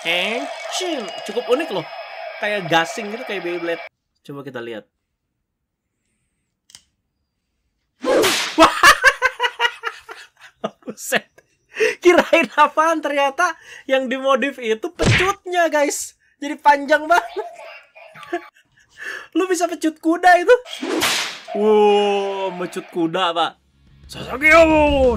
Encim, cukup unik loh. Kayak gasing gitu kayak Beyblade. Coba kita lihat. Buset. Kirain apaan ternyata yang dimodif itu pecutnya guys. Jadi panjang banget. Lu bisa pecut kuda itu. Wow, pecut kuda pak. Sasageo!